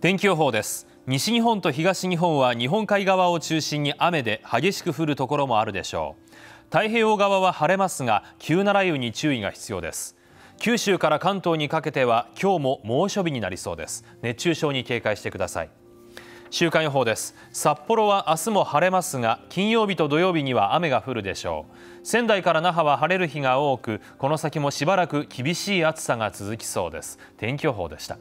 天気予報です西日本と東日本は日本海側を中心に雨で激しく降るところもあるでしょう太平洋側は晴れますが急な雷雨に注意が必要です九州から関東にかけては今日も猛暑日になりそうです熱中症に警戒してください週間予報です札幌は明日も晴れますが金曜日と土曜日には雨が降るでしょう仙台から那覇は晴れる日が多くこの先もしばらく厳しい暑さが続きそうです天気予報でした